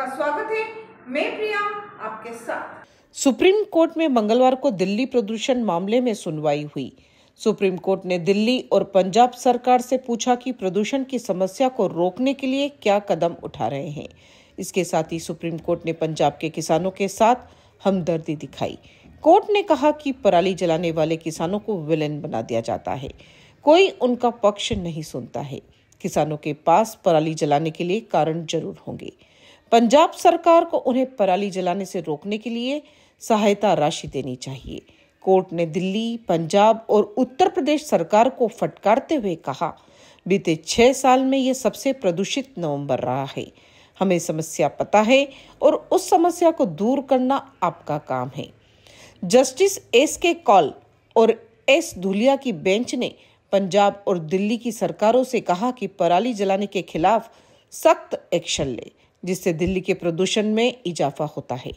आपका स्वागत है मैं प्रिया आपके साथ सुप्रीम कोर्ट में मंगलवार को दिल्ली प्रदूषण मामले में सुनवाई हुई सुप्रीम कोर्ट ने दिल्ली और पंजाब सरकार से पूछा कि प्रदूषण की समस्या को रोकने के लिए क्या कदम उठा रहे हैं इसके साथ ही सुप्रीम कोर्ट ने पंजाब के किसानों के साथ हमदर्दी दिखाई कोर्ट ने कहा कि पराली जलाने वाले किसानों को विलेन बना दिया जाता है कोई उनका पक्ष नहीं सुनता है किसानों के पास पराली जलाने के लिए कारण जरूर होंगे पंजाब सरकार को उन्हें पराली जलाने से रोकने के लिए सहायता राशि देनी चाहिए कोर्ट ने दिल्ली पंजाब और उत्तर प्रदेश सरकार को फटकारते हुए कहा बीते छह साल में यह सबसे प्रदूषित नवंबर रहा है हमें समस्या पता है और उस समस्या को दूर करना आपका काम है जस्टिस एस के कॉल और एस धुलिया की बेंच ने पंजाब और दिल्ली की सरकारों से कहा कि पराली जलाने के खिलाफ सख्त एक्शन ले जिससे दिल्ली के प्रदूषण में इजाफा होता है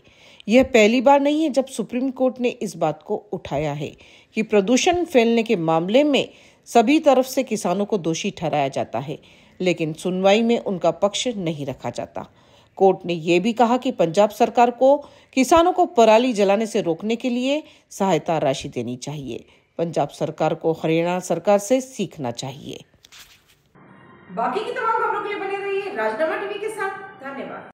यह पहली बार नहीं है जब सुप्रीम कोर्ट ने इस बात को उठाया है कि प्रदूषण फैलने के मामले में सभी तरफ से किसानों को दोषी ठहराया जाता है लेकिन सुनवाई में उनका पक्ष नहीं रखा जाता कोर्ट ने यह भी कहा कि पंजाब सरकार को किसानों को पराली जलाने से रोकने के लिए सहायता राशि देनी चाहिए पंजाब सरकार को हरियाणा सरकार से सीखना चाहिए बाकी की तमाम खबरों के लिए बने रहिए राजनामा टीवी के साथ 里边。